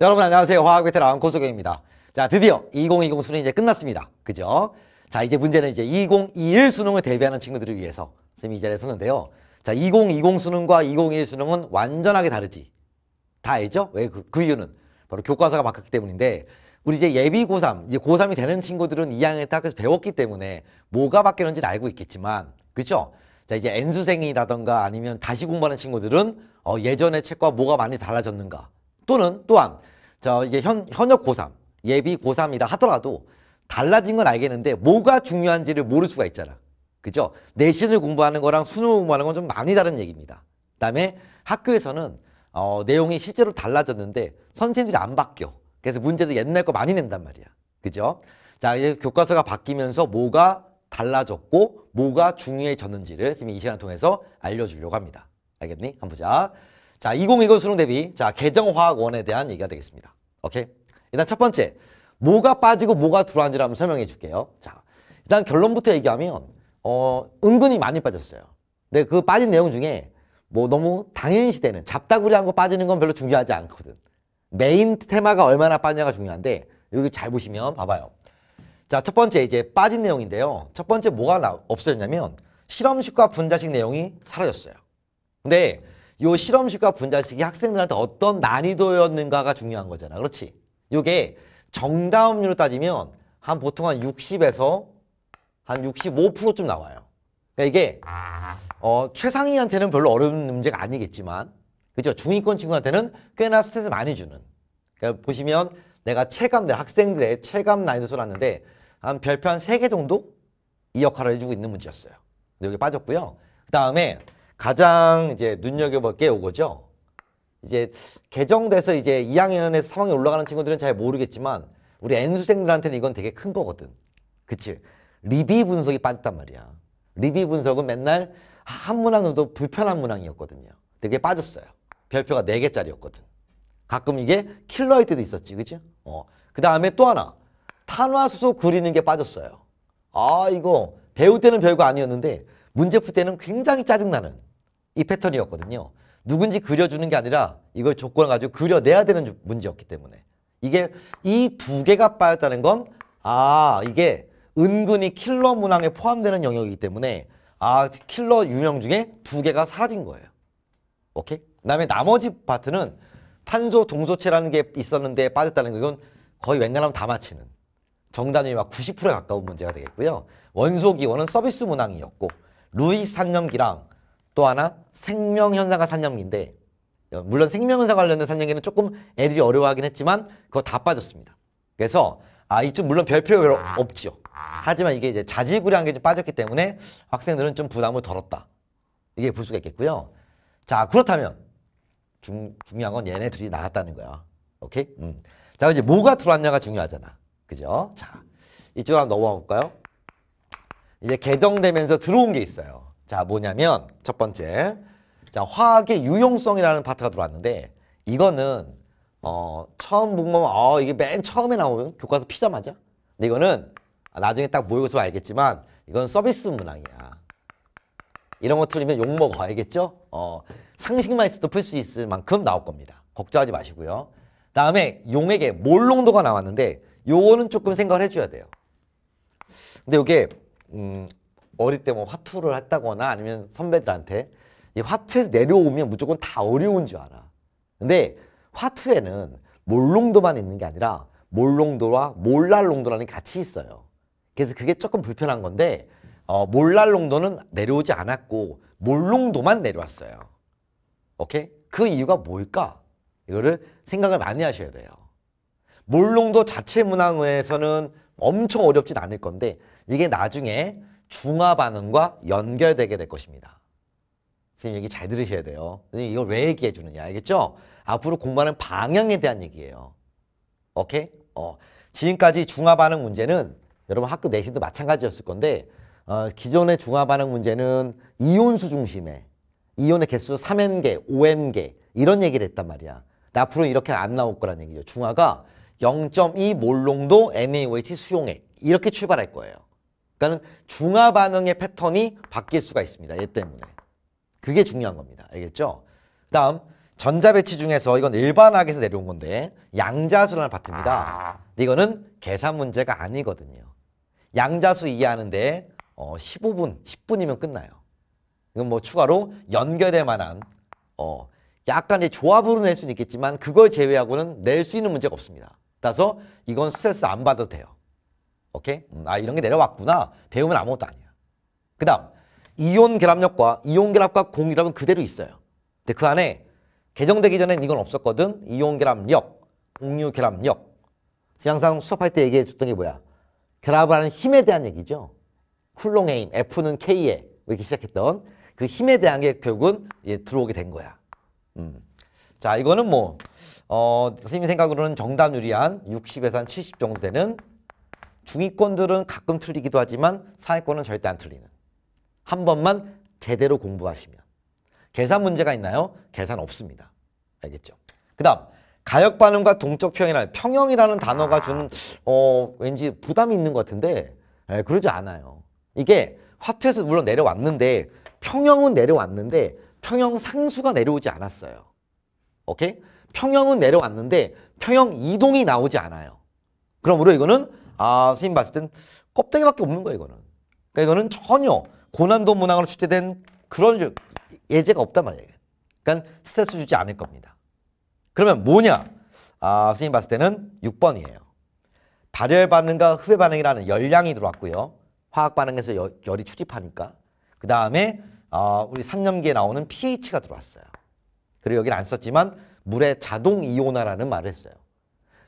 여러분 안녕하세요. 화학 베테랑 고소경입니다. 자, 드디어 2020 수능이 제 끝났습니다. 그죠? 자, 이제 문제는 이제 2021 수능을 대비하는 친구들을 위해서 선생님이 이 자리에 섰는데요. 자, 2020 수능과 2021 수능은 완전하게 다르지. 다 알죠? 왜 그, 그 이유는 바로 교과서가 바뀌었기 때문인데 우리 이제 예비 고3, 이제 고3이 되는 친구들은 2학년 때 학교에서 배웠기 때문에 뭐가 바뀌었는지는 알고 있겠지만 그죠? 자, 이제 N수생이라던가 아니면 다시 공부하는 친구들은 어, 예전의 책과 뭐가 많이 달라졌는가 또는 또한 저 이게 현, 현역 고3 예비 고3이라 하더라도 달라진 건 알겠는데 뭐가 중요한지를 모를 수가 있잖아. 그죠? 내신을 공부하는 거랑 수능 공부하는 건 좀 많이 다른 얘기입니다. 그다음에 학교에서는 어, 내용이 실제로 달라졌는데 선생님들이 안 바뀌어. 그래서 문제도 옛날 거 많이 낸단 말이야. 그죠? 자, 이제 교과서가 바뀌면서 뭐가 달라졌고 뭐가 중요해졌는지를 지금 이 시간 을 통해서 알려주려고 합니다. 알겠니? 한번 보자. 자, 2020 수능 대비 자 개정화학원에 대한 얘기가 되겠습니다. 오케이? 일단 첫 번째, 뭐가 빠지고 뭐가 들어왔는지를 한번 설명해 줄게요. 자, 일단 결론부터 얘기하면 어, 은근히 많이 빠졌어요. 근데 그 빠진 내용 중에 뭐 너무 당연시 되는 잡다구리한 거 빠지는 건 별로 중요하지 않거든. 메인 테마가 얼마나 빠지냐가 중요한데 여기 잘 보시면 봐봐요. 자, 첫 번째 이제 빠진 내용인데요. 첫 번째 뭐가 없어졌냐면 실험식과 분자식 내용이 사라졌어요. 근데 요 실험식과 분자식이 학생들한테 어떤 난이도였는가가 중요한 거잖아. 그렇지? 요게 정답률로 따지면 한 보통 한 60에서 한 65%쯤 나와요. 그러니까 이게 어, 최상위한테는 별로 어려운 문제가 아니겠지만 그죠? 중위권 친구한테는 꽤나 스트레스 많이 주는. 그러니까 보시면 내가 체감들 학생들의 체감 난이도 써놨는데 한 별표 한3개 정도 이 역할을 해주고 있는 문제였어요. 근데 여기 빠졌고요. 그 다음에 가장 이제 눈여겨볼 게 요거죠. 이제 개정돼서 이제 2학년에서 3학년 올라가는 친구들은 잘 모르겠지만 우리 N수생들한테는 이건 되게 큰 거거든. 그치? 리비 분석이 빠졌단 말이야. 리비 분석은 맨날 한 문항도 불편한 문항이었거든요. 되게 빠졌어요. 별표가 4개짜리였거든. 가끔 이게 킬러일 때도 있었지. 그치? 어. 그 다음에 또 하나. 탄화수소 구리는게 빠졌어요. 아 이거 배울 때는 별거 아니었는데 문제 풀 때는 굉장히 짜증나는 이 패턴이었거든요. 누군지 그려주는 게 아니라 이걸 조건을 가지고 그려내야 되는 문제였기 때문에 이게 이 두 개가 빠졌다는 건 아 이게 은근히 킬러 문항에 포함되는 영역이기 때문에 아 킬러 유형 중에 두 개가 사라진 거예요. 오케이? 그다음에 나머지 파트는 탄소 동소체라는 게 있었는데 빠졌다는 건 거의 웬만하면 다 맞히는 정답이 막 90%에 가까운 문제가 되겠고요. 원소 기원은 서비스 문항이었고 루이 산염기랑 또 하나 생명현상과 산염기인데 어, 물론 생명현상 관련된 산염기는 조금 애들이 어려워하긴 했지만 그거 다 빠졌습니다. 그래서 아 이쪽 물론 별표 별로 없지요. 하지만 이게 이제 자질구레한 게 좀 빠졌기 때문에 학생들은 좀 부담을 덜었다. 이게 볼 수가 있겠고요. 자 그렇다면 중, 중요한 건 얘네 둘이 나갔다는 거야. 오케이? 음. 자 이제 뭐가 들어왔냐가 중요하잖아. 그죠? 자 이쪽으로 한번 넘어가 볼까요? 이제 개정되면서 들어온 게 있어요. 자, 뭐냐면 첫 번째. 자, 화학의 유용성이라는 파트가 들어왔는데 이거는 어, 처음 보면 어, 이게 맨 처음에 나오는 교과서 피자 맞아? 근데 이거는 나중에 딱 모의고사 알겠지만 이건 서비스 문항이야. 이런 거 틀리면 욕먹어 알겠죠? 어, 상식만 있어도 풀 수 있을 만큼 나올 겁니다. 걱정하지 마시고요. 다음에 용액의 몰농도가 나왔는데 요거는 조금 생각을 해줘야 돼요. 근데 이게 음, 어릴 때 뭐 화투를 했다거나 아니면 선배들한테 이 화투에서 내려오면 무조건 다 어려운 줄 알아. 근데 화투에는 몰롱도만 있는 게 아니라 몰롱도와 몰랄롱도라는 게 같이 있어요. 그래서 그게 조금 불편한 건데 어, 몰랄롱도는 내려오지 않았고 몰롱도만 내려왔어요. 오케이? 그 이유가 뭘까? 이거를 생각을 많이 하셔야 돼요. 몰롱도 자체 문항에서는 엄청 어렵진 않을 건데 이게 나중에 중화 반응과 연결되게 될 것입니다. 선생님 얘기 잘 들으셔야 돼요. 이걸 왜 얘기해 주느냐 알겠죠? 앞으로 공부하는 방향에 대한 얘기예요. 오케이? 어. 지금까지 중화 반응 문제는 여러분 학교 내신도 마찬가지였을 건데 어, 기존의 중화 반응 문제는 이온수 중심에 이온의 개수 3N개, 5N개 이런 얘기를 했단 말이야. 앞으로 이렇게 안 나올 거란 얘기죠. 중화가 0.2 몰롱도 NaOH 수용액 이렇게 출발할 거예요. 그러니까 중화 반응의 패턴이 바뀔 수가 있습니다. 얘 때문에. 그게 중요한 겁니다. 알겠죠? 그 다음 전자 배치 중에서 이건 일반학에서 내려온 건데 양자수라는 파트입니다. 이거는 계산 문제가 아니거든요. 양자수 이해하는데 어, 15분, 10분이면 끝나요. 이건 뭐 추가로 연결될 만한 어, 약간의 조합으로 낼 수는 있겠지만 그걸 제외하고는 낼 수 있는 문제가 없습니다. 따라서 이건 스트레스 안 받아도 돼요. 오케이? 음, 아 이런 게 내려왔구나. 배우면 아무것도 아니야. 그 다음 이온 결합력과 이온 결합과 공결합은 그대로 있어요. 근데 그 안에 개정되기 전엔 이건 없었거든. 이온 결합력, 공유 결합력. 항상 수업할 때 얘기해 줬던 게 뭐야? 결합을 하는 힘에 대한 얘기죠. 쿨롱의 힘, F는 K에 뭐 이렇게 시작했던 그 힘에 대한 게 결국은 예, 들어오게 된 거야. 음. 자, 이거는 뭐, 어, 선생님 생각으로는 정답률이 한 60에서 한 70 정도 되는 중위권들은 가끔 틀리기도 하지만 상위권은 절대 안 틀리는. 한 번만 제대로 공부하시면. 계산 문제가 있나요? 계산 없습니다. 알겠죠? 그 다음 가역 반응과 동적 평이라 평형이라는 단어가 아. 주는 어 왠지 부담이 있는 것 같은데 에, 예, 그러지 않아요. 이게 화투에서 물론 내려왔는데 평형은 내려왔는데 평형 상수가 내려오지 않았어요. 오케이? 평형은 내려왔는데 평형 이동이 나오지 않아요. 그러므로 이거는 아, 선생님 봤을 땐 껍데기밖에 없는 거예요, 이거는. 그러니까 이거는 전혀 고난도 문항으로 출제된 그런 예제가 없단 말이에요. 그러니까 스트레스 주지 않을 겁니다. 그러면 뭐냐? 아, 선생님 봤을 때는 6번이에요. 발열 반응과 흡해 반응이라는 열량이 들어왔고요. 화학 반응에서 여, 열이 출입하니까. 그 다음에 어, 우리 산염기에 나오는 pH가 들어왔어요. 그리고 여기는 안 썼지만 물의 자동 이온화라는 말을 했어요.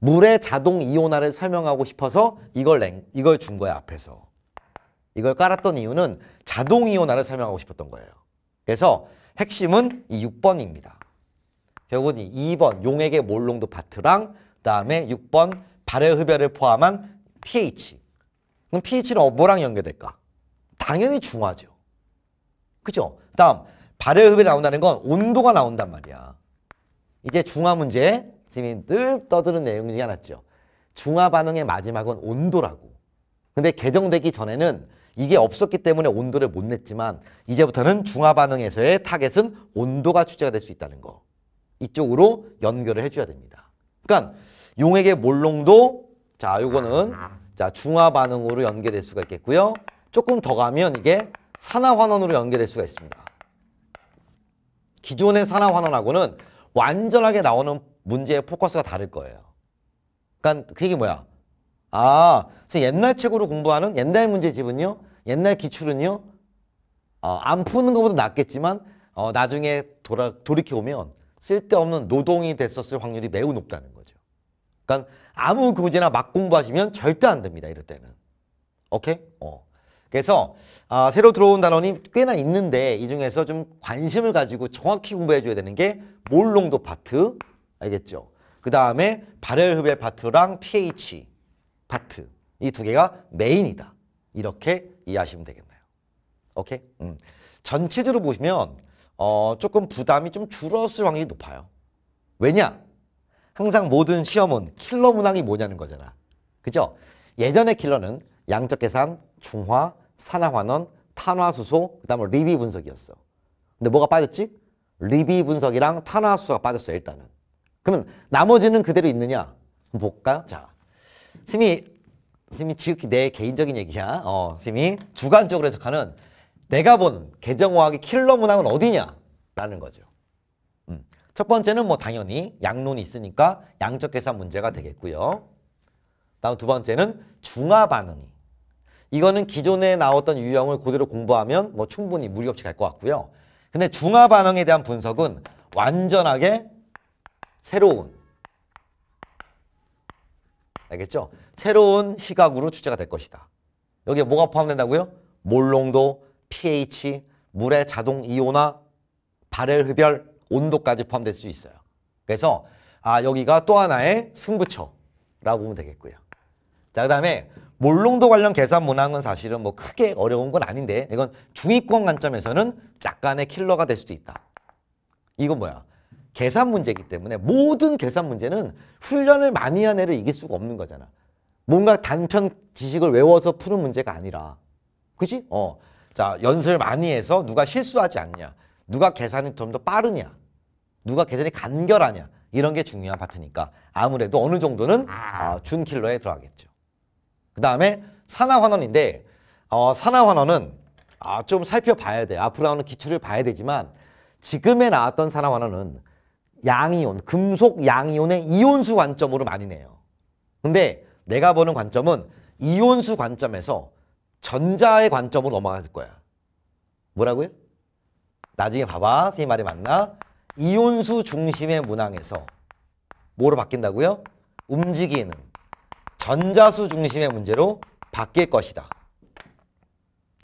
물의 자동 이온화를 설명하고 싶어서 이걸 낸, 이걸 준 거야 앞에서. 이걸 깔았던 이유는 자동 이온화를 설명하고 싶었던 거예요. 그래서 핵심은 이 6번입니다. 결국은 이 2번 용액의 몰농도 파트랑 그다음에 6번 발열 흡열을 포함한 pH. 그럼 pH는 어, 뭐랑 연결될까? 당연히 중화죠. 그죠? 다음 발열 흡열이 나온다는 건 온도가 나온단 말이야. 이제 중화 문제 선생님이 늘 떠드는 내용 중에 하나죠. 중화 반응의 마지막은 온도라고. 근데 개정되기 전에는 이게 없었기 때문에 온도를 못 냈지만 이제부터는 중화 반응에서의 타겟은 온도가 출제가 될 수 있다는 거. 이쪽으로 연결을 해줘야 됩니다. 그러니까 용액의 몰롱도 자 요거는 자 중화 반응으로 연계될 수가 있겠고요. 조금 더 가면 이게 산화환원으로 연계될 수가 있습니다. 기존의 산화환원하고는 완전하게 나오는 문제의 포커스가 다를 거예요. 그러니까 그게 뭐야? 아, 옛날 책으로 공부하는 옛날 문제집은요, 옛날 기출은요, 어, 안 푸는 것보다 낫겠지만 어, 나중에 돌아, 돌이켜오면 쓸데없는 노동이 됐었을 확률이 매우 높다는 거죠. 그러니까 아무 교재나 막 공부하시면 절대 안 됩니다. 이럴 때는. 오케이? 어. 그래서 아, 새로 들어온 단원이 꽤나 있는데 이 중에서 좀 관심을 가지고 정확히 공부해줘야 되는 게 몰롱도 파트 알겠죠? 그 다음에 발열흡의 파트랑 pH 파트이 두 개가 메인이다. 이렇게 이해하시면 되겠네요. 오케이? 음. 전체적으로 보시면 어, 조금 부담이 좀 줄었을 확률이 높아요. 왜냐? 항상 모든 시험은 킬러 문항이 뭐냐는 거잖아. 그죠? 예전의 킬러는 양적 계산, 중화, 산화환원, 탄화수소, 그 다음에 리비 분석이었어. 근데 뭐가 빠졌지? 리비 분석이랑 탄화수소가 빠졌어요, 일단은. 그러면 나머지는 그대로 있느냐? 볼까요? 자, 스미, 스미 지극히 내 개인적인 얘기야. 어, 스미 주관적으로 해석하는 내가 본 개정어학의 킬러 문항은 어디냐? 라는 거죠. 음. 첫 번째는 뭐 당연히 양론이 있으니까 양적 계산 문제가 되겠고요. 다음 두 번째는 중화 반응이. 이거는 기존에 나왔던 유형을 그대로 공부하면 뭐 충분히 무리 없이 갈 것 같고요. 근데 중화 반응에 대한 분석은 완전하게 새로운 알겠죠? 새로운 시각으로 출제가 될 것이다. 여기에 뭐가 포함된다고요? 몰농도, pH, 물의 자동 이온화, 발열 흡열, 온도까지 포함될 수 있어요. 그래서 아 여기가 또 하나의 승부처라고 보면 되겠고요. 자, 그 다음에 몰농도 관련 계산 문항은 사실은 뭐 크게 어려운 건 아닌데 이건 중위권 관점에서는 약간의 킬러가 될 수도 있다. 이건 뭐야? 계산 문제이기 때문에 모든 계산 문제는 훈련을 많이 한 애를 이길 수가 없는 거잖아. 뭔가 단편 지식을 외워서 푸는 문제가 아니라. 그치 어. 자, 연습을 많이 해서 누가 실수하지 않냐. 누가 계산이 좀 더 빠르냐. 누가 계산이 간결하냐. 이런 게 중요한 파트니까 아무래도 어느 정도는 어, 아, 준킬러에 들어가겠죠. 그 다음에 산화환원인데 어, 산화환원은 아, 좀 살펴봐야 돼. 앞으로 나오는 기출을 봐야 되지만 지금에 나왔던 산화환원은 양이온, 금속 양이온의 이온수 관점으로 많이 내요. 근데 내가 보는 관점은 이온수 관점에서 전자의 관점으로 넘어갈 거야. 뭐라고요? 나중에 봐봐. 선생님 말이 맞나? 이온수 중심의 문항에서 뭐로 바뀐다고요? 움직이는 전자수 중심의 문제로 바뀔 것이다.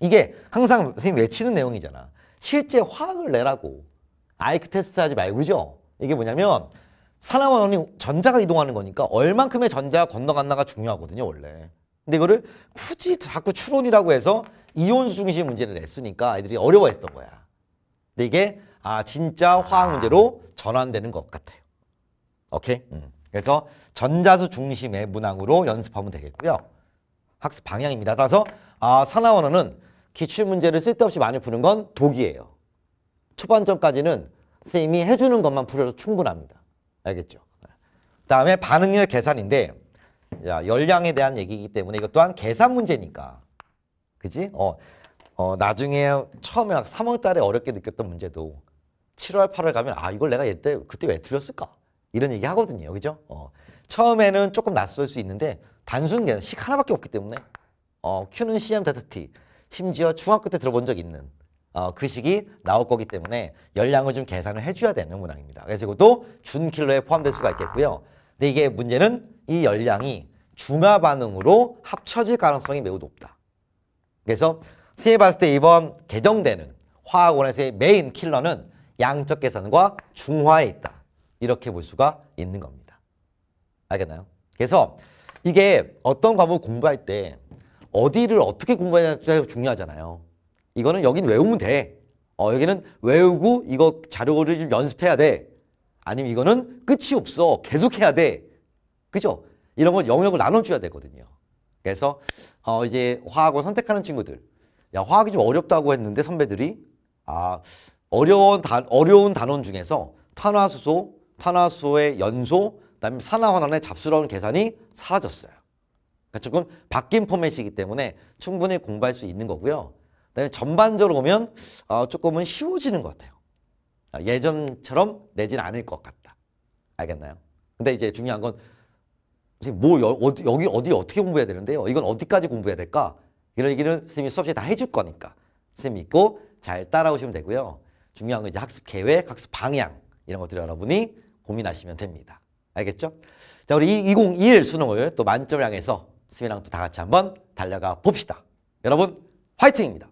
이게 항상 선생님 외치는 내용이잖아. 실제 화학을 내라고. 아이크 테스트 하지 말고죠. 이게 뭐냐면 산화원원이 전자가 이동하는 거니까 얼만큼의 전자 건너갔나가 중요하거든요 원래 근데 이거를 굳이 자꾸 추론이라고 해서 이온 수중심 문제를 냈으니까 아이들이 어려워했던 거야 근데 이게 아 진짜 화학 아. 문제로 전환되는 것 같아요 오케이? 음. 그래서 전자수 중심의 문항으로 연습하면 되겠고요 학습 방향입니다 따라서 아 산화원어는 기출 문제를 쓸데없이 많이 푸는 건 독이에요 초반점까지는 선생님이 해주는 것만 풀어도 충분합니다. 알겠죠? 다음에 반응률 계산인데 야, 열량에 대한 얘기이기 때문에 이것 또한 계산 문제니까 그지? 어, 어 나중에 처음에 막 3월 달에 어렵게 느꼈던 문제도 7월 8월 가면 아 이걸 내가 그때 그때 왜 틀렸을까 이런 얘기 하거든요 그죠? 어, 처음에는 조금 낯설 수 있는데 단순 계식 산 하나밖에 없기 때문에 어, Q는 CM 다트 T 심지어 중학교 때 들어본 적 있는 어, 그 식이 나올 거기 때문에 열량을 좀 계산을 해줘야 되는 문항입니다. 그래서 이것도 준킬로에 포함될 수가 있겠고요. 근데 이게 문제는 이 열량이 중화 반응으로 합쳐질 가능성이 매우 높다. 그래서 시에 봤을 때 이번 개정되는 화학 원에서의 메인 킬러는 양적 계산과 중화에 있다. 이렇게 볼 수가 있는 겁니다. 알겠나요? 그래서 이게 어떤 과목 공부할 때 어디를 어떻게 공부해야 중요하잖아요. 이거는 여긴 외우면 돼. 어, 여기는 외우고 이거 자료를 좀 연습해야 돼. 아니면 이거는 끝이 없어. 계속해야 돼. 그죠? 이런 걸 영역을 나눠줘야 되거든요. 그래서 어, 이제 화학을 선택하는 친구들. 야, 화학이 좀 어렵다고 했는데 선배들이 아, 어려운 단 어려운 단원 중에서 탄화수소, 탄화수소의 연소, 그다음에 산화환원의 잡수라는 계산이 사라졌어요. 그러니까 조금 바뀐 포맷이기 때문에 충분히 공부할 수 있는 거고요. 그다음에 전반적으로 보면 어, 조금은 쉬워지는 것 같아요. 아, 예전처럼 내진 않을 것 같다. 알겠나요? 근데 이제 중요한 건뭐 어디, 여기 어디 어떻게 공부해야 되는데요. 이건 어디까지 공부해야 될까? 이런 얘기는 선생님이 수업시에 다 해줄 거니까 선생님 믿고 잘 따라오시면 되고요. 중요한 건 이제 학습 계획, 학습 방향 이런 것들을 여러분이 고민하시면 됩니다. 알겠죠? 자, 우리 2021 수능을 또 만점을 향해서 선생님미랑또 다 같이 한번 달려가 봅시다. 여러분, 화이팅입니다.